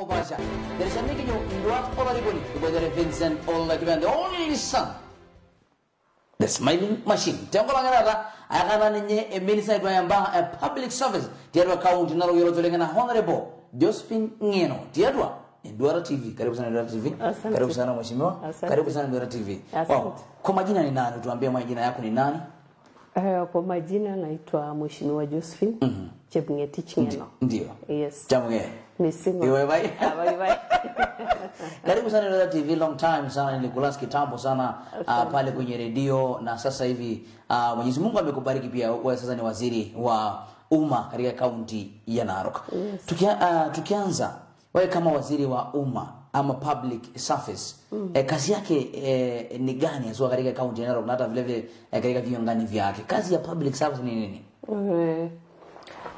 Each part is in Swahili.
o başa. Dersende ki Induat Olarigoni, Ubedere Vincent Olla Kibende, only insan. The smiling machine. Tengo la ganada, agana ninye a minister yamba a public service. Tiadwa kaunti naro yoro tulengana honorable Josephine Ngeno. Tiadwa Nduara TV. Karibu sana Nduara TV. Karibu sana mwishimiwa. Karibu sana Nduara TV. Wow. Kwa majina ni nani? Tuambie majina yako ni nani? Eh, kwa majina naitwa Mheshimiwa Josephine mm -hmm. Chepngetich Ngeno. Ndio. Yes. Chamge. Ah, Karibu sana Royal TV, long time sana, nilikulas kitambo sana uh, pale kwenye redio na sasa hivi uh, Mwenyezi Mungu amekubariki pia wewe sasa ni waziri wa umma katika kaunti ya Narok. Yes. Tukia, uh, tukianza wewe kama waziri wa umma ama public service mm. eh, kazi yake eh, ni gani hasa katika kaunti ya Narok na hata vile vile eh, katika viongani vyake? Kazi ya public service ni nini? Mm. -hmm.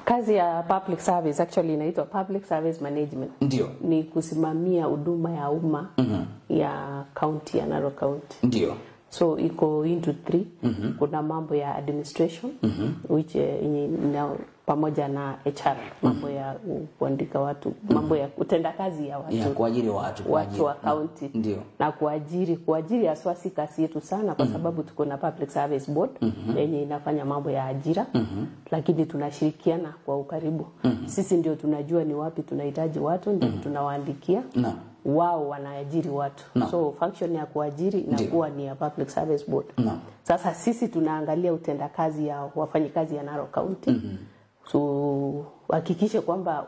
Kazi ya public service actually inaitwa public service management. Ndio. Ni kusimamia huduma ya umma mm -hmm. ya county ya Narok County. Ndio. So iko into three. Mm -hmm. Kuna mambo ya administration mm -hmm. which uh, eh, now pamoja na HR mambo ya mm. kuandika watu, mambo ya kutenda kazi ya watu, ya kuajiri watu, watu wa county ndio na kuajiri. Kuajiri haswa si kasi yetu sana, kwa mm. sababu tuko na Public Service Board mm-hmm. yenye inafanya mambo ya ajira, mm-hmm. lakini tunashirikiana kwa ukaribu. Mm-hmm. Sisi ndio tunajua ni wapi tunahitaji watu, ndio tunawaandikia wao wanaajiri watu no. So function ya kuajiri inakuwa ni ya Public Service Board no. Sasa sisi tunaangalia utendakazi ya wafanyikazi ya Narok County mm -hmm tuhakikishe kwamba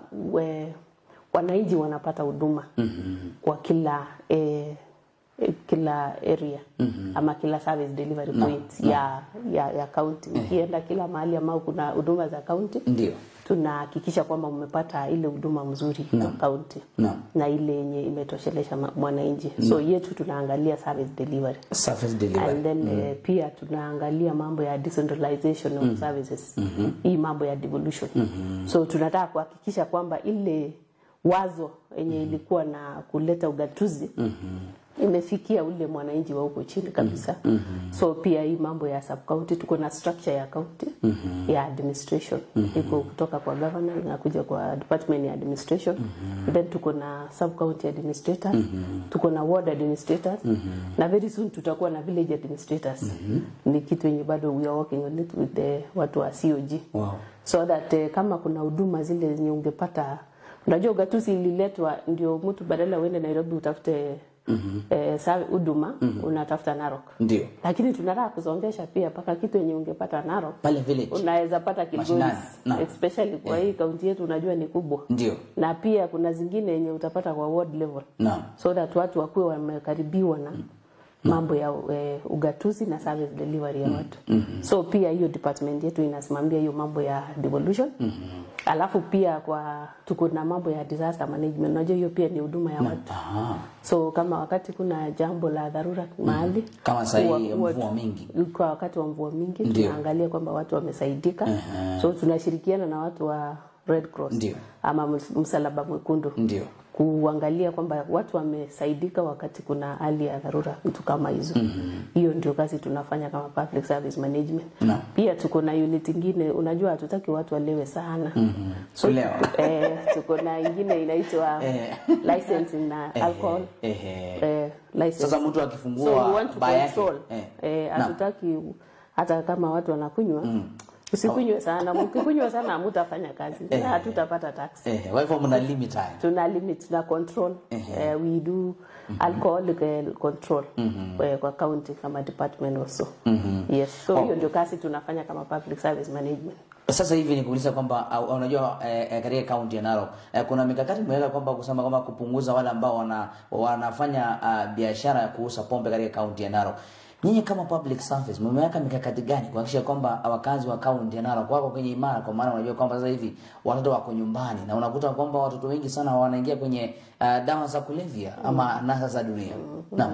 wananchi wanapata huduma mm -hmm. kwa kila eh, kila area mm -hmm. ama kila service delivery point no, no. ya ya ya county eh. ukienda eh. kila mahali ama kuna huduma za county ndio tunahakikisha kwamba umepata ile huduma mzuri no. kwa kaunti no. na ile yenye imetoshelesha mwananchi no. so yetu tunaangalia service delivery, service delivery. and then eh, mm. uh, pia tunaangalia mambo ya decentralization of mm. services mm -hmm. hii mambo ya devolution mm -hmm. so tunataka kuhakikisha kwamba ile wazo yenye mm -hmm. ilikuwa na kuleta ugatuzi mm -hmm imefikia ule mwananchi wa huko chini kabisa. mm -hmm. So pia hii mambo ya sub county, tuko na structure ya county mm -hmm. ya administration mm -hmm. iko kutoka kwa governor na kuja kwa department ya administration mm -hmm. then tuko na sub county administrators mm -hmm. tuko na ward administrators mm -hmm. na very soon tutakuwa na village administrators mm -hmm. ni kitu yenye bado we are working on it with the watu wa COG wow. so that uh, kama kuna huduma zile zenye ungepata Unajua ugatuzi ililetwa ndio mtu badala uende Nairobi utafute mm -hmm. e, sa huduma mm -hmm. unatafuta Narok ndio, lakini tunataka kuzongesha pia mpaka kitu yenye ungepata Narok pale village unaweza pata Kilgoris especially kwa yeah. hii kaunti yetu unajua ni kubwa ndio, na pia kuna zingine yenye utapata kwa ward level no. so that watu wakuwe wamekaribiwa na mm -hmm Mm-hmm. mambo ya e, ugatuzi na service delivery ya mm-hmm. watu mm -hmm. So pia hiyo department yetu inasimamia hiyo mambo ya devolution mm -hmm. Alafu pia kwa tuko na mambo ya disaster management, unajua hiyo pia ni huduma ya watu Aha. So kama wakati kuna jambo la dharura mm-hmm. mahali mm -hmm. kama sasa mvua mingi, kwa wakati wa mvua mingi Ndiyo. tunaangalia kwamba watu wamesaidika uh -huh. So tunashirikiana na watu wa Red Cross Ndiyo. ama Msalaba Mwekundu Ndiyo kuangalia kwamba watu wamesaidika wakati kuna hali ya dharura, vitu kama hizo. mm -hmm. Hiyo ndio kazi tunafanya kama public service management no. Pia tuko na unit ingine, unajua hatutaki watu walewe sana. mm -hmm. so, Eh, tuko na ingine inaitwa eh. licensing na eh, alcohol eh, eh, license. Sasa mtu akifungua so, baa eh, hatutaki hata kama watu wanakunywa mm. Usikunywe oh. sana, ukikunywa sana hamutafanya kazi eh, na hatutapata tax. Eh, kwa hivyo mna limit haya. Tuna limit na control. Eh, eh, we do mm -hmm. alcohol control mm -hmm. kwa county kama department also. Mm -hmm. Yes, so hiyo oh. ndio kazi tunafanya kama public service management. Sasa hivi nikuuliza kwamba unajua eh, eh, katika kaunti ya Narok eh, kuna mikakati mweleza kwamba kusema kwamba kupunguza wale ambao wana, wanafanya uh, biashara ya kuuza pombe katika kaunti ya Narok. Nyinyi kama public service mmeweka mikakati gani kuhakikisha kwamba wakazi wa kaunti Nara kwako kwenye imara, kwa maana unajua kwamba sasa hivi watoto wako nyumbani na unakuta kwamba watoto wengi sana wanaingia kwenye uh, dawa za kulevya ama mm-hmm. nasa za dunia. mm -hmm. Naam.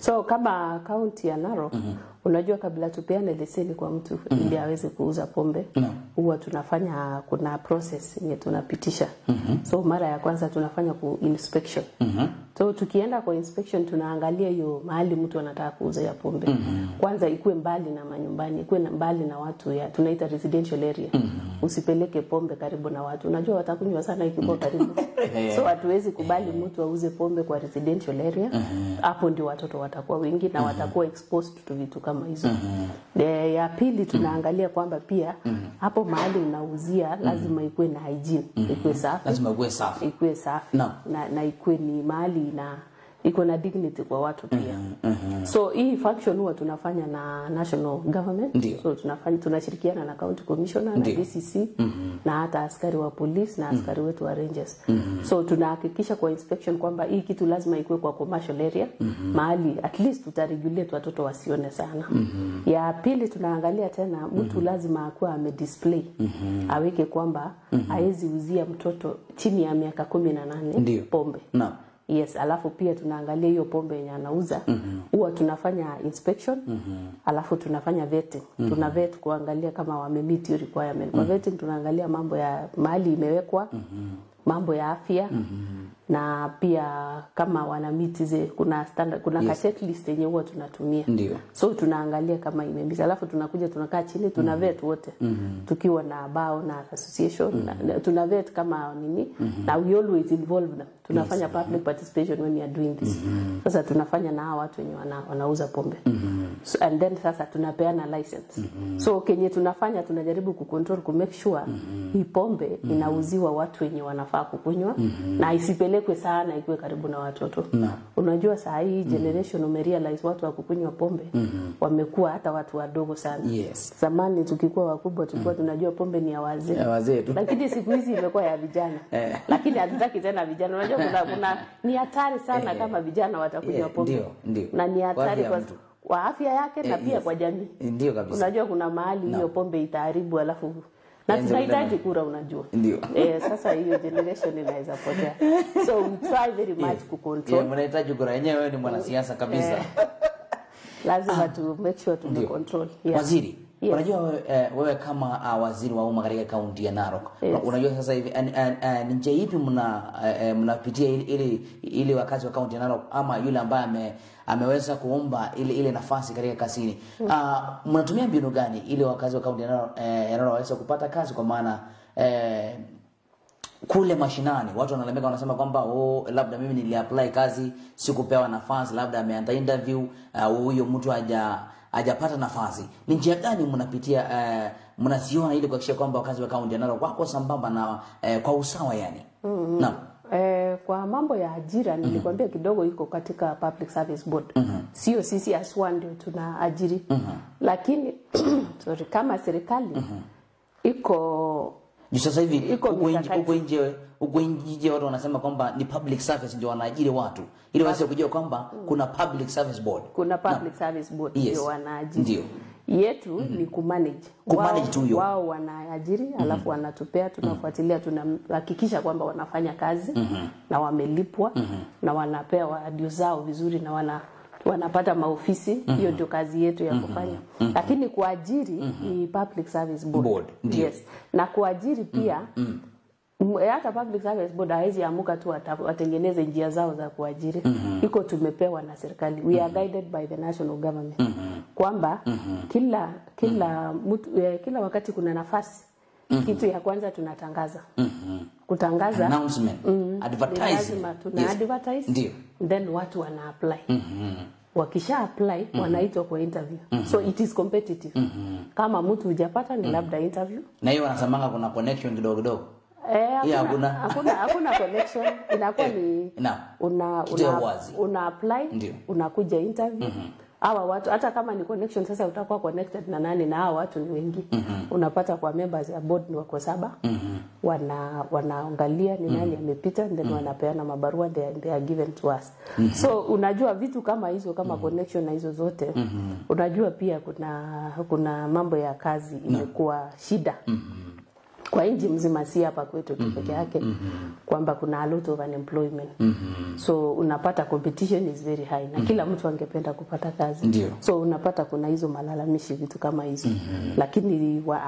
So kama kaunti ya Narok mm -hmm. unajua kabla tupeane leseni kwa mtu mm -hmm. ili aweze kuuza pombe mm -hmm. huwa tunafanya kuna process yenye tunapitisha mm -hmm. so mara ya kwanza tunafanya ku inspection mm -hmm So tukienda kwa inspection tunaangalia hiyo mahali mtu anataka kuuza ya pombe. Mm -hmm. Kwanza ikuwe mbali na manyumbani, ikuwe na mbali na watu ya tunaita residential area. Mm -hmm. Usipeleke pombe karibu na watu. Unajua watakunywa sana ikiwa karibu. Mhm. So hatuwezi kubali mtu auze pombe kwa residential area. Mhm. Hapo mm -hmm. ndio watoto watakuwa wengi na mhm. watakuwa exposed to vitu kama hizo. Mm De, eh, ya pili mm. tunaangalia kwamba pia mm. hapo mahali unauzia mm. lazima ikuwe na hygiene, ikuwe safi. Lazima ikuwe safi. Ikuwe safi. No. Na, na ikuwe ni mahali haichafui na iko na dignity kwa watu pia. mm -hmm. So hii function huwa tunafanya na national government. Ndiyo. So tunafanya tunashirikiana na county commissioner Ndiyo. na DCC mm -hmm. na hata askari wa police na askari mm -hmm. wetu wa rangers mm -hmm. So tunahakikisha kwa inspection kwamba hii kitu lazima ikuwe kwa commercial area mm -hmm. mahali at least tutaregulate watoto wasione sana. mm -hmm. Ya pili tunaangalia tena mtu mm -hmm. lazima akuwa ame display mm -hmm. aweke kwamba mm -hmm. aezi uzia mtoto chini ya miaka 18 pombe. Naam. Yes, alafu pia tunaangalia hiyo pombe yenye anauza mhm. huwa mm -hmm. tunafanya inspection mm -hmm. alafu tunafanya vetting mm -hmm. tuna vet kuangalia kama meet hiyo requirement. Kwa mhm. vetting tunaangalia mambo ya mali imewekwa mm -hmm. mambo ya afya mm -hmm na pia kama wana meet ze kuna standard, kuna yes. ka checklist yenye huwa tunatumia Ndiyo. so tunaangalia kama imemisa, alafu tunakuja tunakaa chini tuna mm -hmm. vet wote mm -hmm. tukiwa na bao na association mm -hmm. na, mm-hmm. tuna vet kama nini mm -hmm. na we always involve them tunafanya yes. public participation when we are doing this mm -hmm. sasa tunafanya na hao watu wenye wana, wanauza pombe mm -hmm. so, and then sasa tunapeana license mm -hmm. so kenye tunafanya tunajaribu kucontrol ku make sure mm -hmm. hii pombe mm -hmm. inauziwa watu wenye wanafaa kukunywa mm -hmm. na isipele ipelekwe sana ikiwe karibu na watoto na. Unajua saa hii mm-hmm. generation mm. umerealize watu wa kukunywa pombe mm -hmm. wamekuwa hata watu wadogo sana. Yes. Zamani tukikuwa wakubwa tulikuwa mm. tunajua pombe ni ya wazee. Ya wazee tu. Lakini siku hizi imekuwa ya vijana. Eh. Lakini hatutaki tena vijana. Unajua kuna, kuna ni hatari sana eh. kama vijana watakunywa yeah, pombe. Ndio, ndio. Na ni hatari kwa kwa afya yake eh, na pia yes. kwa jamii. Eh, ndio kabisa. Unajua kuna mahali hiyo no. pombe itaharibu alafu na yaani tunahitaji kura unajua ndio eh, sasa hiyo generation inaweza potea so we try very much yeah. kucontrol yeah, mnahitaji kura yenyewe ni mwanasiasa kabisa eh, lazima ah. tu make sure tumecontrol yeah. waziri Yes. Unajua uh, wewe kama uh, waziri wa umma katika kaunti ya Narok. Yes. Unajua sasa hivi ni nje ipi mna uh, mnapitia ili ili ili wakazi wa kaunti ya Narok ama yule ambaye ame, ameweza kuomba ile ile nafasi katika kasini. Mm. Uh, mnatumia mbinu gani ili wakazi wa kaunti ya Narok uh, ya Narok waweze kupata kazi kwa maana uh, kule mashinani watu wanalemeka, wanasema kwamba oh, labda mimi niliapply kazi sikupewa nafasi, labda ameandaa interview ah, huyo uh, mtu haja hajapata nafasi, ni njia gani mnapitia uh, mnaziona ili kuhakikisha kwamba wakazi wa kaunti ya wako sambamba na uh, kwa usawa yani? mm -hmm. Naam. Eh, kwa mambo ya ajira mm-hmm. nilikwambia, mm -hmm. kidogo iko katika Public Service Board mm -hmm. sio sisi aswa ndio tuna ajiri mm -hmm. lakini sorry, kama serikali mm -hmm. iko juu sasa hivi huko nje huko nje watu wanasema kwamba ni public service ndio wanaajiri watu ili waweze kujua kwamba mm. kuna public service board kuna public no. service board ndio yes. wanaajiri ndio yetu mm -hmm. ni kumanage kumanage tu hiyo wao wanaajiri mm-hmm. alafu mm -hmm. wanatupea mm-hmm. tunafuatilia tunahakikisha kwamba wanafanya kazi mm -hmm. na wamelipwa mm -hmm. na wanapea wadio zao vizuri na wana wanapata maofisi mhm. hiyo mm -hmm. Ndio kazi yetu ya mhm. kufanya mm -hmm. Lakini kuajiri mm -hmm. ni mhm. public service board, board. Yes, na kuajiri pia mm -hmm. hata public service board hawezi amuka tu watengeneze njia zao za kuajiri mm -hmm. Iko tumepewa na serikali we mm -hmm. are guided by the national government mm -hmm. kwamba mm -hmm. kila kila mm -hmm. mtu, eh, kila wakati kuna nafasi Mm -hmm. Kitu ya kwanza tunatangaza mm -hmm. kutangaza announcement mm advertising lazima tuna yes. advertise ndio then watu wana apply mm -hmm wakisha apply mm -hmm. wanaitwa kwa interview mm -hmm. so it is competitive mm -hmm. kama mtu hujapata ni mm -hmm. labda interview na hiyo wanasemanga kuna connection kidogo kidogo Eh, hakuna hakuna hakuna connection inakuwa eh, ni una una, una apply unakuja interview mm -hmm hawa watu hata kama ni connection sasa utakuwa connected na nani na hawa watu ni wengi mm -hmm. unapata kwa members ya board ni wako saba mm -hmm. wana wanaangalia ni nani mhm. amepita mm -hmm. then mm -hmm. wanapeana mabarua they, they are given to us mm -hmm. so unajua vitu kama hizo kama mm -hmm. connection na hizo zote mm -hmm. unajua pia kuna kuna mambo ya kazi imekuwa no. shida mm -hmm kwa nchi mzima, si hapa kwetu tu peke mhm. yake mm -hmm. kwamba kuna a lot of unemployment mm -hmm. so unapata competition is very high na mhm. kila mtu angependa kupata kazi Ndiyo. so unapata kuna hizo malalamishi vitu kama hizo mm -hmm. lakini wa,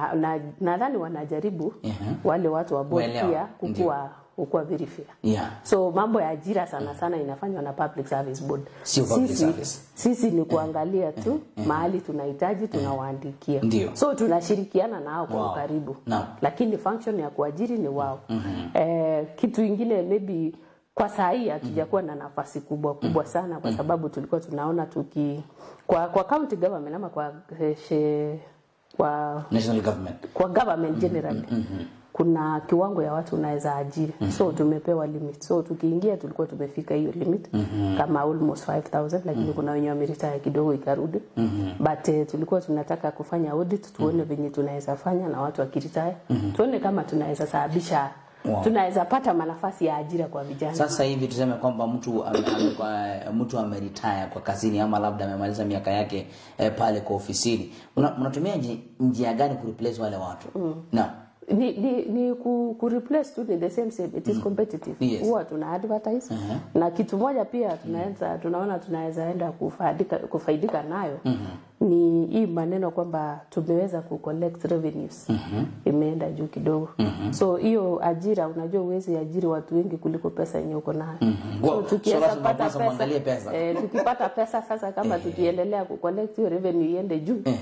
nadhani na wanajaribu yeah. wale watu wa bodi pia kukuwa Ndiyo ukuabiri fair. Yeah. So mambo ya ajira sana sana inafanywa na public service board. Sio public sisi, service. Sisi ni mm. kuangalia mm. tu mm. mm. mahali tunahitaji mm. tunawaandikia. Ndiyo. So tunashirikiana nao kwa wow. karibu. No. Lakini function ya kuajiri ni wao. Mm -hmm. Eh, kitu kingine maybe kwa saa hii hatujakuwa mm. na nafasi kubwa kubwa mm. sana kwa sababu tulikuwa tunaona tuki kwa kwa county government ama kwa eh, she, kwa national government kwa government generally mm -hmm kuna kiwango ya watu unaweza ajiri mm -hmm. so tumepewa limit, so tukiingia tulikuwa tumefika hiyo limit mm -hmm. kama almost 5000 lakini mm -hmm. kuna wenye wameritaya kidogo ikarudi mm -hmm. but uh, tulikuwa tunataka kufanya audit tuone mhm. venye mm -hmm. tunaweza fanya na watu wakiritaya mm -hmm. tuone kama tunaweza sababisha Wow. Tunaweza pata manafasi ya ajira kwa vijana. Sasa hivi tuseme kwamba mtu kwa, mtu ameritaya kwa kazini ama labda amemaliza miaka yake eh, pale kwa ofisini. Unatumia una njia gani kureplace wale watu? Mm. Na ni, ni, ni ku, ku replace tu ni the same same it is mm. competitive yes. huwa tuna advertise uh -huh. na kitu moja pia mm. tunaanza tunaona tunaweza enda kufaidika, kufaidika nayo mm -hmm. ni hii maneno kwamba tumeweza ku collect revenues mm -hmm. imeenda juu kidogo mm -hmm. so hiyo ajira unajua uwezi ajiri watu wengi kuliko pesa yenye uko nayo mm -hmm. so, tukipata so, pesa, pesa. Eh, tukipata pesa sasa kama eh. tukiendelea ku collect hiyo revenue iende juu eh.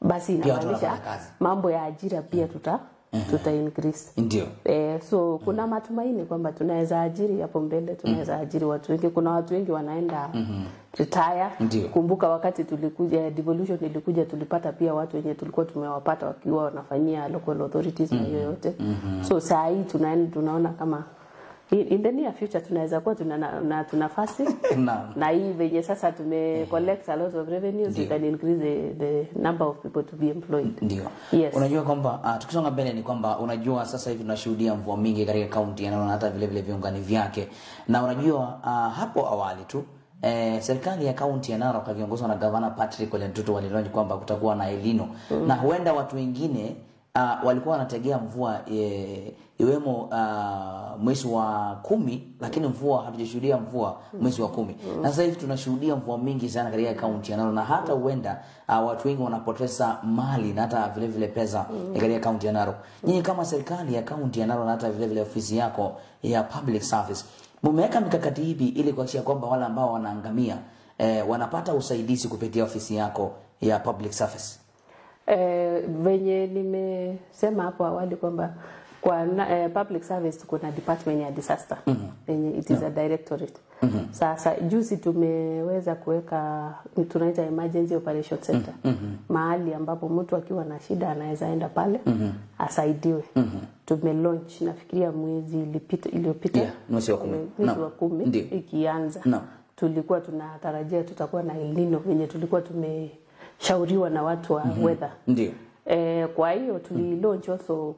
basi inamaanisha mambo ya ajira pia tuta Mhm. tuta increase ndio. Eh, so kuna matumaini kwamba tunaweza ajiri hapo mbele, tunaweza mhm. ajiri watu wengi. Kuna watu wengi wanaenda mm -hmm. retire. Ndio. Kumbuka wakati tulikuja devolution ilikuja, tulipata pia watu wenye tulikuwa tumewapata wakiwa wanafanyia local authorities mm -hmm. na yoyote mhm. mm -hmm. so saa hii tunaona kama in the near future tunaweza kuwa tuna na nafasi na na hii venye sasa tume mhm. collect a lot of revenues we can increase the, the number of people to be employed. Ndio. Yes. Unajua kwamba uh, tukisonga mbele ni kwamba unajua sasa hivi tunashuhudia mvua mingi katika kaunti na hata vile vile viungani vyake. Na unajua uh, hapo awali tu Eh, serikali ya kaunti ya Narok akiongozwa na gavana Patrick Ole Ntutu walilonji kwamba kutakuwa na elino mm. na huenda watu wengine uh, walikuwa wanategea mvua ye, iwemo uh, mwezi wa kumi lakini mvua hatujashuhudia mvua mwezi wa kumi mm. na sasa hivi tunashuhudia mvua mingi sana katika kaunti ya Narok na hata huenda uh, watu wengi wanapoteza mali na hata vile vile pesa mm. katika kaunti ya Narok nyinyi kama serikali ya kaunti ya Narok na hata vile vile ofisi yako ya public service mumeweka mikakati hipi ili kuhakikisha kwamba wale ambao wanaangamia eh, wanapata usaidizi kupitia ofisi yako ya public service eh, venye nimesema hapo awali kwamba kwa na, eh, public service kuna department ya disaster mm -hmm. it is yeah. a directorate mm -hmm. Sasa juzi tumeweza kuweka tunaita emergency operation center mm -hmm. mahali ambapo mtu akiwa na shida anaweza enda pale mm -hmm. asaidiwe mm -hmm. tume launch nafikiria mwezi iliyopita yeah, mwezi wa kumi, mwezi wa kumi ikianza no. tulikuwa tunatarajia tutakuwa na elino venye tulikuwa tume shauriwa na watu wa mm -hmm. weather ndio E, kwa hiyo tuli mm -hmm. launch also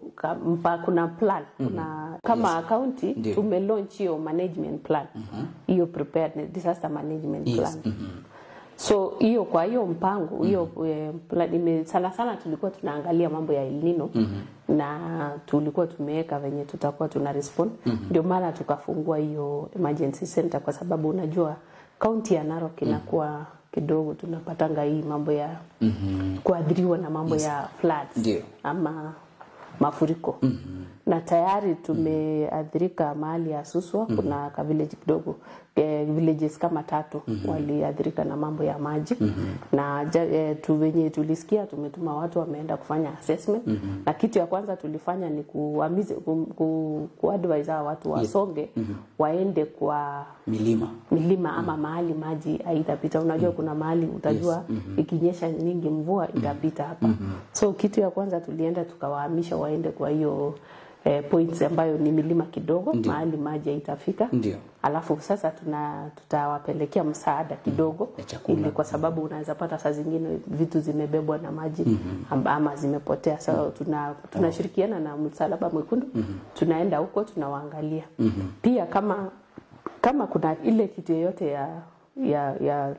mpa, kuna plan mm -hmm. kama yes. county tume launch hiyo management plan mhm. hiyo mm -hmm. preparedness disaster management yes. plan mm -hmm. so hiyo kwa hiyo mpango hiyo mm -hmm. plan ime, sana sana tulikuwa tunaangalia mambo ya El Nino mm -hmm. na tulikuwa tumeweka venye tutakuwa tuna respond mhm. ndio mm -hmm. maana tukafungua hiyo emergency center kwa sababu unajua county ya Narok mhm. inakuwa mm -hmm kidogo tunapatanga hii mambo ya mm -hmm. kuadhiriwa na mambo yes. ya floods yeah. ama mafuriko mm -hmm. na tayari mhm. tumeadhirika mahali ya Suswa mm -hmm. kuna kavileji kidogo Eh, villages kama tatu mm -hmm. waliathirika na mambo ya maji ya mhm. maji na wenye eh, tulisikia, tumetuma watu wameenda kufanya assessment mm -hmm. na kitu ya kwanza tulifanya ni kuamize, ku, ku, ku watu wasonge yeah. mm -hmm. waende kwa milima, milima mm. ama mm -hmm. mahali maji haitapita. Unajua mm -hmm. kuna mahali utajua yes. mm -hmm. ikinyesha nyingi mvua mm. itapita hapa mm -hmm. so kitu ya kwanza tulienda tukawahamisha waende kwa hiyo eh, points ambayo ni milima kidogo Ndiyo. mahali maji haitafika alafu sasa tuna tutawapelekea msaada kidogo mm. ili kwa sababu unaweza pata saa zingine vitu zimebebwa na maji mm -hmm. ama zimepotea sa so, mhm. tuna tunashirikiana na Msalaba Mwekundu mm -hmm. tunaenda huko tunawaangalia mm -hmm. pia kama kama kuna ile kitu yoyote ya ya ya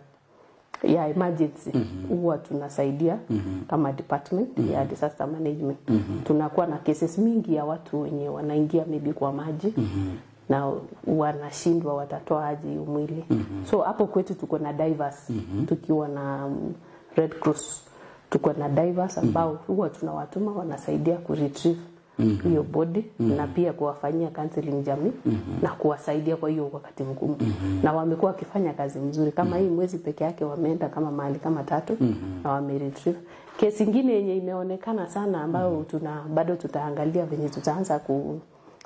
ya emergency mm -hmm. huwa tunasaidia mm -hmm. kama department mm -hmm. ya disaster management mm -hmm. tunakuwa na cases mingi ya watu wenye wanaingia maybe kwa maji mm -hmm na wanashindwa watatoaji mwili mm -hmm. So hapo kwetu tuko na divers mm -hmm. tukiwa na um, Red Cross tuko na divers ambao mm huwa tunawatuma wanasaidia retrieve mm hiyo -hmm. body mm -hmm. na pia kuwafanyia counseling jamii mm -hmm. na kuwasaidia kwa hiyo wakati mgumu mm -hmm. na wamekuwa wakifanya kazi mzuri kama mm -hmm. hii mwezi peke yake wameenda kama mahali kama tatu mm -hmm. na retrieve kesi nyingine yenye imeonekana sana ambayo mm -hmm. tuna bado tutaangalia venye tutaanza ku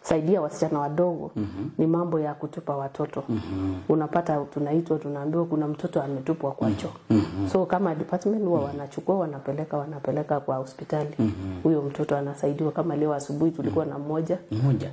kusaidia wasichana wadogo mm -hmm. ni mambo ya kutupa watoto mm -hmm. unapata tunaitwa tunaambiwa kuna mtoto ametupwa kwa mhm. choo mm -hmm. so kama department huwa mhm. wanachukua wanapeleka wanapeleka kwa hospitali mhm. huyo mm -hmm. mtoto anasaidiwa kama leo asubuhi tulikuwa mm -hmm. na mmoja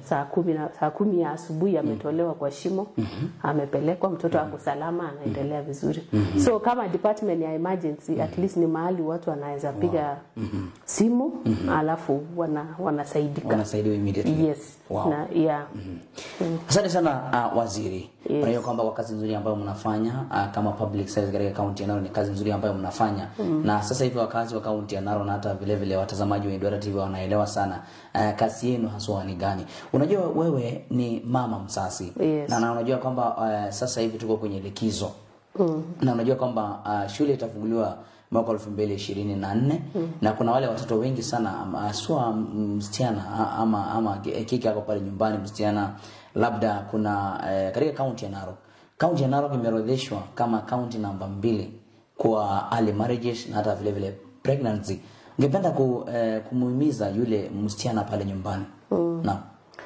saa kumi na, saa kumi ya asubuhi ametolewa kwa shimo mm -hmm. amepelekwa mtoto mm -hmm. ako salama anaendelea vizuri mm -hmm. so kama department ya emergency mm -hmm. at least ni mahali watu wanaweza piga wow. mm -hmm. simu mm -hmm. alafu wana, wanasaidika wanasaidiwa immediately yes wow wao. Yeah. Mm -hmm. Asante sana uh, waziri. Yes. Unajua kwamba kwa kazi nzuri ambayo mnafanya uh, kama public service katika kaunti ya Narok ni kazi nzuri ambayo mnafanya. Mm -hmm. Na sasa hivi wakazi wa kaunti ya Narok na hata vile vile watazamaji wa Idwara TV wanaelewa sana uh, kazi yenu haswa ni gani. Unajua wewe ni mama msasi. Yes. Na, na unajua kwamba uh, sasa hivi tuko kwenye likizo. Mm -hmm. Na unajua kwamba uh, shule itafunguliwa mwaka 2024 mm. na kuna wale watoto wengi sana aswa msichana ama, ama kike ako pale nyumbani msichana labda kuna eh, katika kaunti ya Narok kaunti ya Narok imeorodheshwa kama kaunti namba mbili kwa early marriages na hata vile vile pregnancy ungependa ku, eh, kumuhimiza yule msichana pale nyumbani mm. na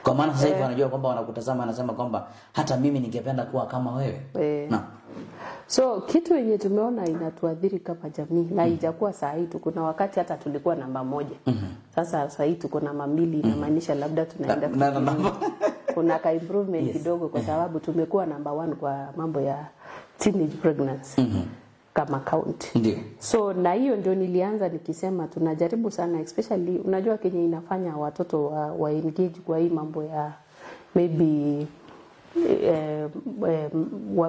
kwa maana sasa hivi eh. wanajua kwamba wanakutazama anasema kwamba hata mimi ningependa kuwa kama wewe yeah. na So kitu yenye tumeona inatuadhiri kama jamii na mm-hmm. ijakuwa saa hii tu, kuna wakati hata tulikuwa namba moja mm -hmm. Sasa saa hii tuko namba mbili, mm-hmm. inamaanisha labda tunaenda na, na, na, na, kuna ka improvement yes. kidogo kwa mm-hmm. sababu tumekuwa namba one kwa mambo ya teenage pregnancy mm -hmm kama county. So na hiyo ndio nilianza nikisema tunajaribu sana especially unajua Kenya inafanya watoto wa, wa engage kwa hii mambo ya maybe eh, eh,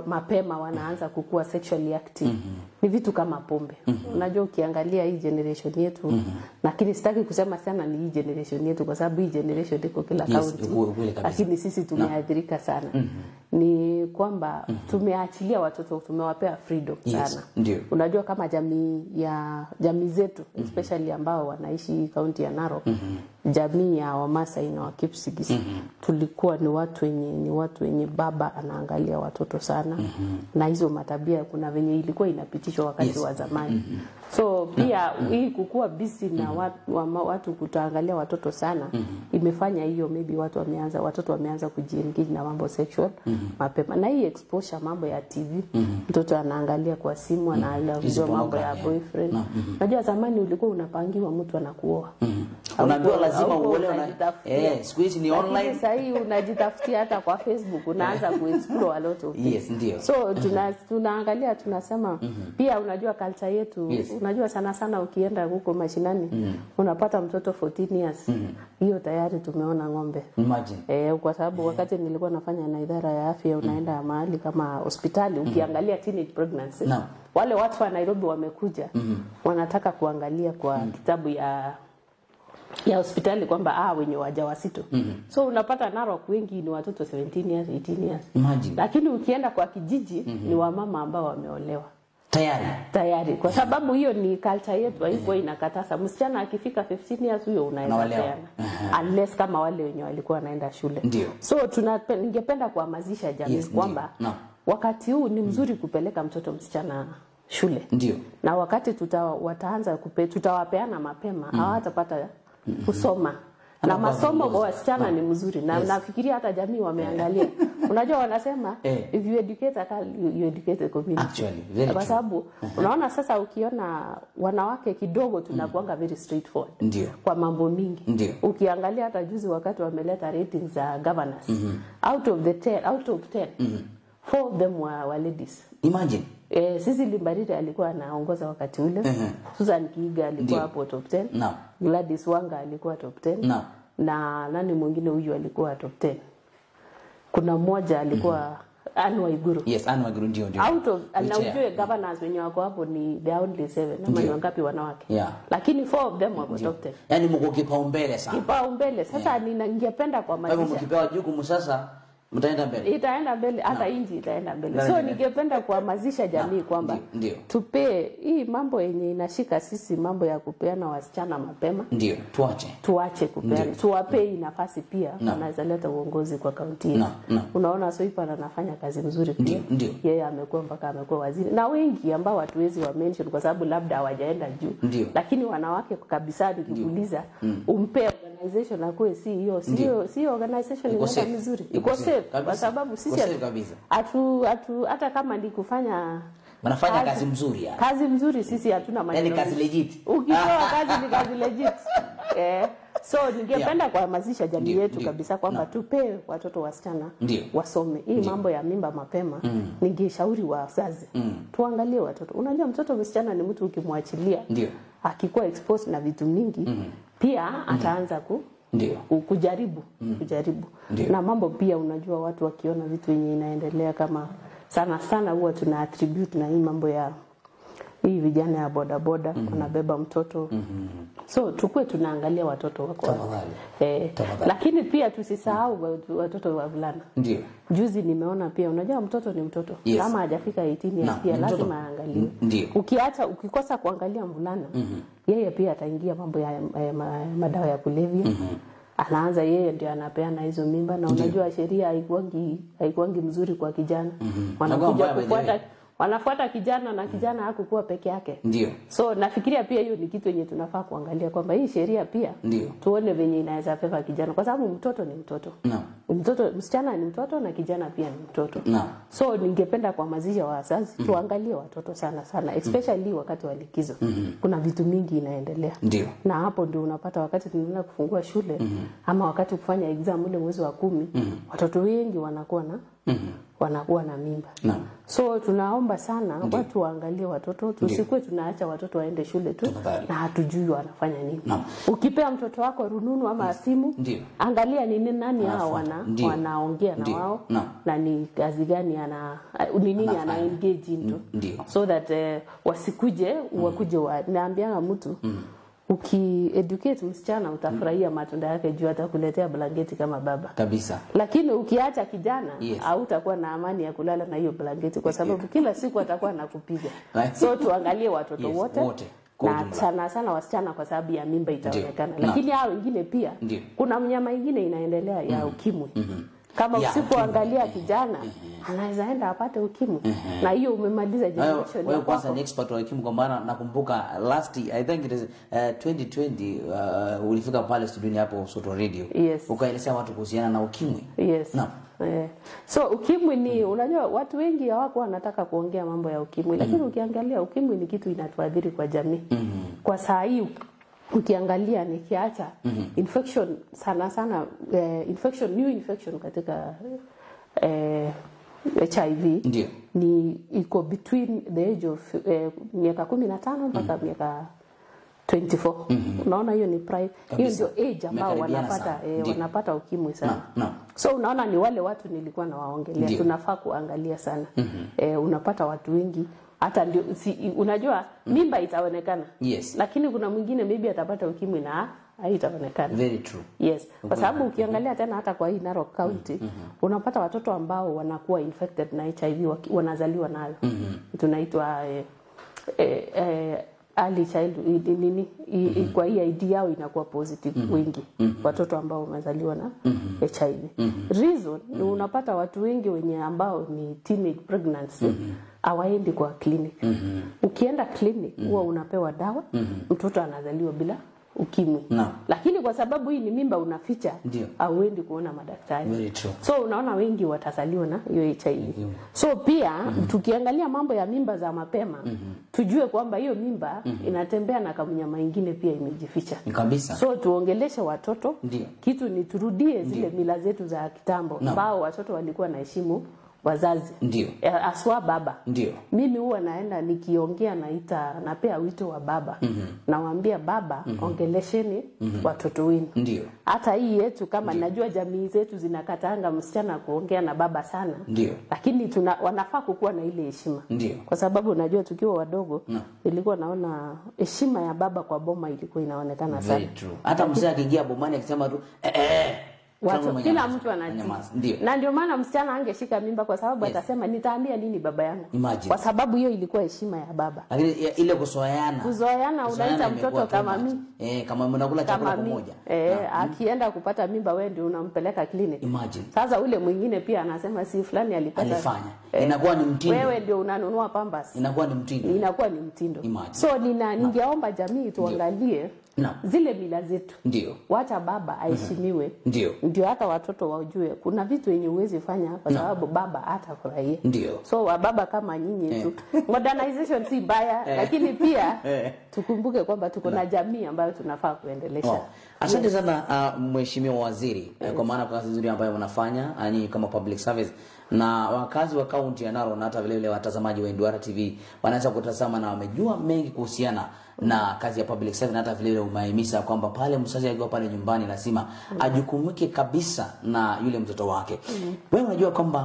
mapema wanaanza kukua sexually active mm -hmm ni vitu kama pombe. mm -hmm. Unajua, ukiangalia hii generation yetu mm -hmm. lakini sitaki kusema sana ni hii generation yetu, kwa sababu hii generation iko kila kaunti, lakini sisi tumeathirika no. sana mm -hmm. ni kwamba mm -hmm. tumeachilia watoto, tumewapea freedom yes. sana Ndiyo. Unajua, kama jamii ya jamii zetu mm -hmm. especially ambao wanaishi kaunti ya Narok mm -hmm. jamii ya Wamasai na Wakipsigis mm -hmm. tulikuwa ni watu wenye ni watu wenye baba anaangalia watoto sana mm -hmm. na hizo matabia kuna venye ilikuwa inapitia wamepitishwa wakati yes. wa zamani mm -hmm so pia mm -hmm. hii kukuwa busy na watu, wa, watu kutoangalia watoto sana mm -hmm. imefanya hiyo maybe watu wameanza watoto wameanza kujiengage na mambo sexual mm -hmm. mapema na hii exposure mambo ya TV mm -hmm. mtoto anaangalia kwa simu mhm. anaangalia mambo ya boyfriend yeah. mm -hmm. najua zamani ulikuwa unapangiwa mtu anakuoa mm -hmm. unajua lazima uone una eh siku hizi ni online sasa hii unajitafutia hata kwa Facebook unaanza ku explore a lot of things yes ndio so tuna, tunaangalia tunasema mm -hmm. pia unajua culture yetu yes unajua sana sana ukienda huko mashinani mm. unapata mtoto 14 years mm. hiyo mm. tayari tumeona ng'ombe Imagine. eh, kwa sababu yeah. wakati nilikuwa nafanya na idara ya afya mm. unaenda mm. mahali kama hospitali mm. ukiangalia mm. teenage pregnancy no. wale watu wa Nairobi wamekuja mm. wanataka kuangalia kwa mm. kitabu ya ya hospitali kwamba ah, wenye wajawazito mm -hmm. so unapata Narok wengi ni watoto 17 years 18 years, Imagine. lakini ukienda kwa kijiji mm -hmm. ni wamama ambao wameolewa tayari tayari, kwa sababu hiyo ni culture yetu, hivyo inakataza msichana akifika 15 years huyo unaweza tena, unless kama wale wenye walikuwa wanaenda shule. Ndiyo. So tuna ningependa kuhamasisha jamii yes, kwamba no. wakati huu ni mzuri kupeleka mtoto msichana shule ndio, na wakati tutawataanza kupe, tutawapeana mapema hawatapata mm -hmm. kusoma na masomo kwa wasichana ni mzuri na yes. Nafikiria hata jamii wameangalia unajua, wanasema eh. If you educate a girl, you educate a community actually kwa sababu uh-huh. Unaona sasa, ukiona wanawake kidogo tunakuanga mm. very straightforward ndio kwa mambo mingi Ndiyo. Ukiangalia hata juzi wakati wameleta ratings za governors mm -hmm. out of the 10 out of 10 mm -hmm. four of them were, were ladies imagine E, Sisi Limbarite alikuwa anaongoza wakati ule. mm Susan Kiiga alikuwa hapo top 10. No. Gladys Wanga alikuwa top 10. No. Na nani mwingine huyu alikuwa top 10? Kuna mmoja alikuwa mm -hmm. Anne Waiguru. Yes, Anne Waiguru ndio ndio. Out of na ujue governors wenye wako hapo ni the only seven ama ni wangapi wanawake? Yeah. Lakini four of them wako top 10. Yaani mko kipaumbele sana. Kipaumbele sasa yeah. ninangependa kwa maana. Hapo maisha mkipewa jukumu sasa mtaenda mbele, itaenda mbele hata nchi itaenda mbele. So ningependa kuhamasisha jamii kwamba tupee hii mambo yenye inashika sisi, mambo ya kupeana wasichana mapema, ndio tuache, tuache kupeana, tuwapee hii nafasi pia, wanaweza leta uongozi kwa kaunti yetu. Unaona Soipan anafanya kazi nzuri, ndio yeye amekuwa mpaka amekuwa waziri, na wengi ambao hatuwezi wa mention kwa sababu labda hawajaenda juu, lakini wanawake kabisa, nikikuuliza mm. umpee organization akuwe CEO, sio sio organization inaenda mzuri, iko safe kwa sababu sisi hatu hatu hata kama ni kufanya wanafanya kazi, kazi mzuri ya. Kazi mzuri sisi hatuna yaani maneno. yani kazi legit. Ukipewa kazi ni kazi legit. Eh. So ningependa yeah. kuhamasisha jamii yetu kabisa kwamba no. tupe watoto wasichana wasome. Hii mambo ya mimba mapema mm. ningeshauri wazazi mm. tuangalie watoto. Unajua mtoto msichana ni mtu ukimwachilia akikuwa exposed na vitu mingi mm pia mm-hmm. ataanza ku Ndiyo. kujaribu mm. kujaribu Ndiyo. na mambo pia, unajua watu wakiona vitu yenye inaendelea kama sana sana, huwa tuna attribute na hii mambo ya hii vijana ya bodaboda mm -hmm. mtoto mm -hmm. so tukue tunaangalia watoto wako eh, lakini pia tusisahau watoto wa vulana. juzi nimeona pia, unajua mtoto ni mtoto yes. kama hajafika 18 no, pia lazima aangaliwe. Ukiacha ukikosa kuangalia mvulana mm -hmm. yeye pia ataingia mambo ya, ya, ya madawa ya kulevya mm -hmm anaanza yeye ndio anapeana hizo mimba na unajua sheria haikuangi haikuangi mzuri kwa kijana mm -hmm. wanakuja kufuata wanafuata kijana na kijana hakukuwa peke yake. Ndio. So nafikiria pia hiyo ni kitu yenye tunafaa kuangalia kwamba hii sheria pia ndio tuone venye inaweza pepa kijana, kwa sababu mtoto ni mtoto no. Mtoto msichana ni mtoto na kijana pia ni mtoto no. So ningependa kwa mazisha wa wazazi mm. tuangalie watoto sana sana especially mm. wakati wa likizo mm -hmm. kuna vitu mingi inaendelea ndio. Na hapo ndio unapata wakati tunaenda kufungua shule mm -hmm. ama wakati kufanya exam ule mwezi wa kumi mm -hmm. watoto wengi wanakuwa na mm -hmm wanakuwa na mimba na. So tunaomba sana Ndi. watu waangalie watoto, tusikuwe tunaacha watoto waende shule tu Tumabari. na hatujui wanafanya nini na. Ukipea mtoto wako rununu ama simu angalia ni nani hao wana, wanaongea na wao na, na ni kazi gani ana ni nini ana engage into so that uh, wasikuje mm. wakuje wanaambianga mtu mm ukieducate msichana utafurahia mm. matunda yake juu atakuletea blanketi kama baba kabisa, lakini ukiacha kijana yes, utakuwa na amani ya kulala na hiyo blanketi kwa sababu kila siku atakuwa anakupiga so tuangalie watoto yes, wote, wote na sana sana wasichana kwa sababu ya mimba itaonekana, lakini hao wengine pia Ndiyo. kuna mnyama ingine inaendelea ya mm. ukimwi mm -hmm. Kama usipoangalia kijana mm-hmm. anaweza enda apate ukimwi mm-hmm. na hiyo umemaliza generation. yako. kwanza ni expert wa ukimwi, kwa maana nakumbuka last I think it is uh, eh, 2020 uh, ulifika pale studio hapo Soto Radio yes. ukaelezea watu kuhusiana na ukimwi yes. no. Yeah. So ukimwi ni mm. unajua watu wengi hawako wanataka kuongea mambo ya ukimwi mm lakini mm-hmm. ukiangalia ukimwi ni kitu inatuadhiri kwa jamii mm -hmm. kwa saa hii ukiangalia nikiacha mm -hmm. infection sana sana uh, infection new infection katika uh, eh, HIV Ndiyo. ni iko between the age of uh, miaka 15 mpaka mm -hmm. miaka 24. Mm -hmm. Unaona hiyo ni prime. Hiyo ndio age ambao wanapata eh, wanapata ukimwi sana. na, na. So unaona ni wale watu nilikuwa nawaongelea tunafaa kuangalia sana. Mm -hmm. eh, unapata watu wengi hata ndio si, unajua mm. mimba itaonekana yes. lakini kuna mwingine maybe atapata ukimwi na haitaonekana very true yes kwa sababu ukiangalia mm-hmm. tena hata kwa hii Narok County mm -hmm. unapata watoto ambao wanakuwa infected na HIV wanazaliwa nayo mm -hmm. tunaitwa eh, eh, eh, early childhood nini mm -hmm. kwa hii ID yao inakuwa positive mm -hmm. wengi mm -hmm. watoto ambao wamezaliwa na mm -hmm. HIV mm -hmm. reason mm -hmm. unapata watu wengi wenye ambao ni teenage pregnancy mm -hmm hawaendi kwa clinic. Mm -hmm. Ukienda clinic mm -hmm. huwa unapewa dawa mm -hmm. mtoto anazaliwa bila ukimwi no. Lakini kwa sababu hii ni mimba unaficha, auendi kuona madaktari, so unaona wengi watazaliwa na hiyo HIV. So pia mm -hmm. tukiangalia mambo ya mimba za mapema mm -hmm. tujue kwamba hiyo mimba mm -hmm. inatembea na kamnyama ingine pia imejificha kabisa. So tuongeleshe watoto Ndio. kitu ni turudie zile Ndiyo. mila zetu za kitambo ambao no. watoto walikuwa na heshimu wazazi ndio eh, aswa baba ndio mimi huwa naenda nikiongea naita napea wito wa baba mm-hmm. nawaambia baba mm-hmm. ongelesheni mm-hmm. watoto wenu ndio hata hii yetu kama Ndiyo. najua jamii zetu zinakataanga msichana kuongea na baba sana ndio lakini tuna, wanafaa kukuwa na ile heshima ndio kwa sababu najua tukiwa wadogo no. ilikuwa naona heshima ya baba kwa boma ilikuwa inaonekana sana hata msichana akiingia bomani akisema tu eh, eh, eh watu kila mtu anajua, na ndio maana msichana angeshika mimba kwa sababu yes, atasema nitaambia nini baba yangu Imagine. Kwa sababu hiyo ilikuwa heshima ya baba, lakini ile kuzoeana, kuzoeana unaita mtoto kama mimi eh, kama mnakula chakula pamoja eh, akienda kupata mimba, wewe ndio unampeleka clinic. Imagine sasa ule mwingine pia anasema si fulani alipata alifanya eh, inakuwa ni mtindo, wewe ndio unanunua pambas, inakuwa ni mtindo, inakuwa ni mtindo. Imagine. So nina ningeomba jamii tuangalie no. zile mila zetu, ndio wacha baba aheshimiwe, mm-hmm. ndio ndio hata watoto waujue kuna vitu yenye uwezi fanya kwa sababu no. baba furahia ndio so wababa kama nyinyi yeah. tu eh. modernization si mbaya yeah. lakini pia yeah. tukumbuke kwamba tuko na jamii ambayo tunafaa kuendelesha. Oh. Asante sana uh, mheshimiwa waziri yes. Eh, kwa maana kwa kazi nzuri ambayo wanafanya ah, nyinyi kama public service na wakazi wa kaunti ya Narok na hata vile vile watazamaji wa Nduara TV wanaweza kutazama na wamejua mengi kuhusiana na kazi ya public service na hata vile vile umahimisa kwamba pale mzazi akiwa pale nyumbani lazima mm -hmm. ajukumike kabisa na yule mtoto wake. Mm Wewe unajua kwamba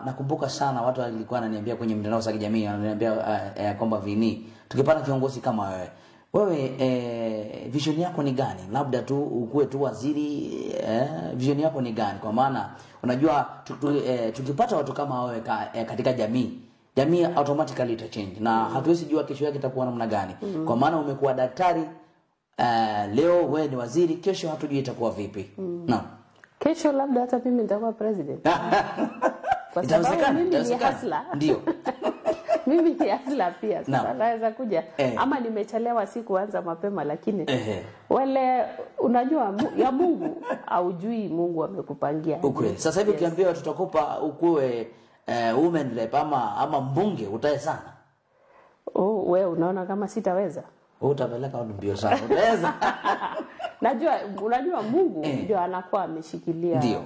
uh, nakumbuka sana watu walikuwa wananiambia kwenye mtandao wa kijamii wananiambia uh, uh, kwamba vini tukipata kiongozi kama wewe uh, wewe eh, vision yako ni gani? Labda tu ukuwe tu waziri eh, vision yako ni gani? Kwa maana unajua tu, tu, eh, tukipata watu kama wewe ka, eh, katika jamii jamii automatically ita change na mm. hatuwezi jua kesho yake itakuwa namna gani mm. kwa maana umekuwa daktari uh, leo wewe ni waziri, kesho hatujui itakuwa vipi mm. no. kesho labda hata mimi nitakuwa president kwa sababu mimi ni hasla ndio mimi ni pia sasa naweza kuja eh. ama nimechelewa si kuanza mapema lakini eh. wale unajua ya mungu aujui mungu amekupangia ukweli sasa hivi yes. ukiambiwa tutakupa ukuwe eh, women rep ama, ama mbunge utae sana oh, we unaona kama sitaweza utapeleka mbio sana utaweza najua unajua mungu eh. ndio anakuwa ameshikilia ndio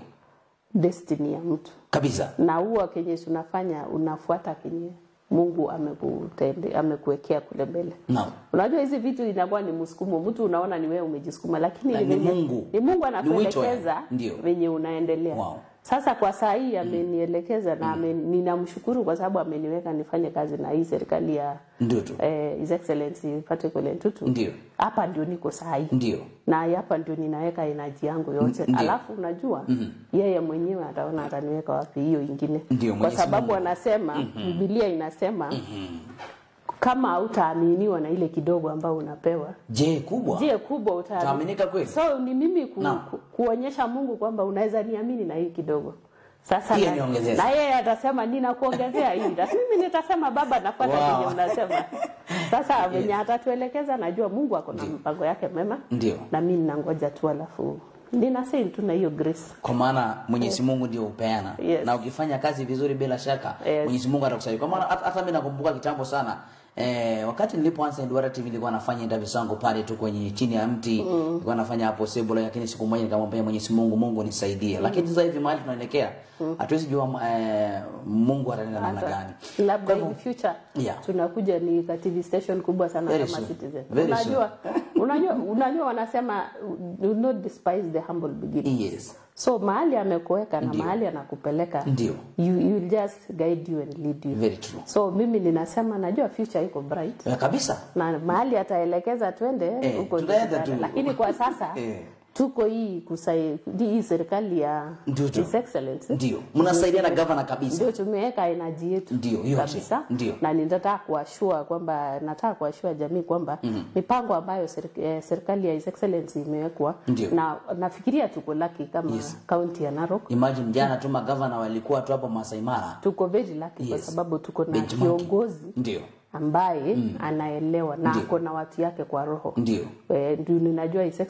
destiny ya mtu kabisa na huwa kenye unafanya unafuata kenyewe Mungu amekutende amekuwekea kule mbele. Naam. Unajua hizi vitu inakuwa ni msukumo. Mtu unaona ni wewe umejisukuma lakini ni, ni Mungu. Ni Mungu anakuelekeza venye unaendelea. Wow. Sasa kwa saa hii mm-hmm. amenielekeza mm. na mm-hmm. amen, ninamshukuru kwa sababu ameniweka nifanye kazi na hii serikali ya eh, His Excellency Patrick Ole Ntutu. Ndio. Hapa ndio niko saa hii. Ndio. Na hapa ndio ninaweka energy yangu yote. Ndiyo. Alafu unajua mm -hmm. yeye mwenyewe ataona ataniweka wapi hiyo ingine. Ndiyo, kwa sababu anasema mm -hmm. Biblia inasema mm -hmm kama hautaaminiwa na ile kidogo ambayo unapewa. Je, kubwa? Je, kubwa utaaminika kweli? So ni mimi ku, ku, kuonyesha Mungu kwamba unaweza niamini na hii kidogo. Sasa na, na yeye atasema ninakuongezea hii. Mimi nitasema baba, nafuata wow. kile unasema. Sasa mwenye yes. atatuelekeza, najua Mungu ako na mpango yake mema. Ndio. Na mimi ninangoja tu alafu ninasema tuna hiyo grace, kwa maana Mwenyezi Mungu ndio upeana yes. na ukifanya kazi vizuri, bila shaka yes. Mwenyezi Mungu atakusaidia, kwa maana hata mimi nakumbuka kitambo sana eh, wakati nilipoanza Ndwara TV nilikuwa nafanya interview zangu pale tu kwenye chini ya mti mm. nilikuwa nafanya hapo sebula, lakini siku moja nikamwambia Mwenyezi Mungu, Mungu nisaidie mm. lakini sasa hivi mahali tunaelekea mm. hatuwezi jua eh, Mungu atanenda namna gani, labda in future yeah. tunakuja ni TV station kubwa sana kama Citizen, unajua unajua, unajua wanasema do not despise the humble beginning. Yes. So mahali amekuweka na mahali anakupeleka ndio, you, you just guide you and lead you. Very true. So mimi ninasema najua future iko bright. Ya, eh, kabisa. Na mahali ataelekeza twende eh, huko, eh, lakini kwa sasa eh tuko hii kusaidia hii serikali ya His Excellency ndio mnasaidia na governor kabisa, ndio tumeweka energy yetu ndio yote kabisa ndio, na ninataka kuashua kwamba nataka kuashua jamii kwamba mm -hmm. mipango ambayo eh, serikali ya His Excellency imewekwa na nafikiria tuko lucky kama yes. county ya Narok. Imagine jana tu magavana walikuwa tu hapo Masai Mara, tuko very lucky yes. kwa sababu tuko na kiongozi ndio ambaye mm. anaelewa na ako na watu yake kwa roho ndio e, ninajua his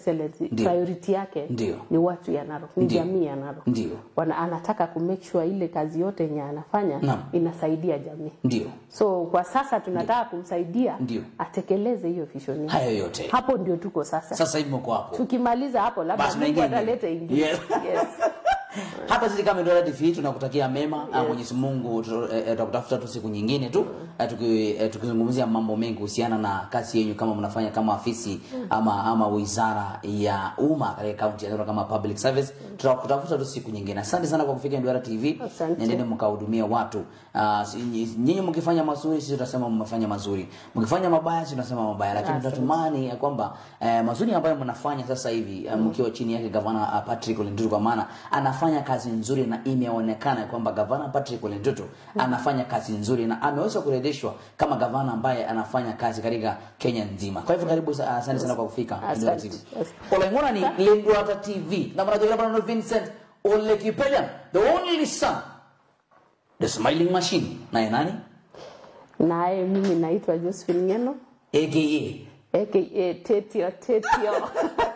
priority yake Ndiyo. ni watu ya Narok ni jamii ya Narok Wana, anataka ku make sure ile kazi yote yenye anafanya na. inasaidia jamii ndio so kwa sasa tunataka kumsaidia Ndiyo. atekeleze hiyo vision hayo yote hapo ndio tuko sasa sasa hivi mko hapo tukimaliza hapo labda Mungu ingine yes, yes. hata sisi kama Ndora TV tunakutakia mema yeah. Mwenyezi Mungu eh, eh, tutakutafuta tu siku nyingine tu mm. eh, tukizungumzia mambo mengi kuhusiana na kazi yenu kama mnafanya kama afisi mm. ama ama wizara ya umma katika kaunti ya kama public service, mm. tutakutafuta tu siku nyingine. Asante sana kwa kufika Ndora TV, nendeni mkahudumia watu. Ah, nyinyi mkifanya mazuri, sisi tutasema mmefanya mazuri, mkifanya mabaya, sisi tunasema mabaya, lakini tunatumani kwamba mazuri ambayo mnafanya sasa hivi mkiwa chini yake gavana ah, Patrick Ole Ntutu, kwa maana anafanya anafanya kazi nzuri na imeonekana kwamba gavana Patrick Ole Ndoto anafanya kazi nzuri na ameweza kuredeshwa kama gavana ambaye anafanya kazi katika Kenya nzima. Kwa hivyo karibu, asante sana kwa kufika. Ole Ngona ni Lindwata TV na mwanajaribu na Vincent Ole Kipelia, the only son, the smiling machine. Naye nani? Naye mimi naitwa Josephine Ngeno aka aka Tetio Tetio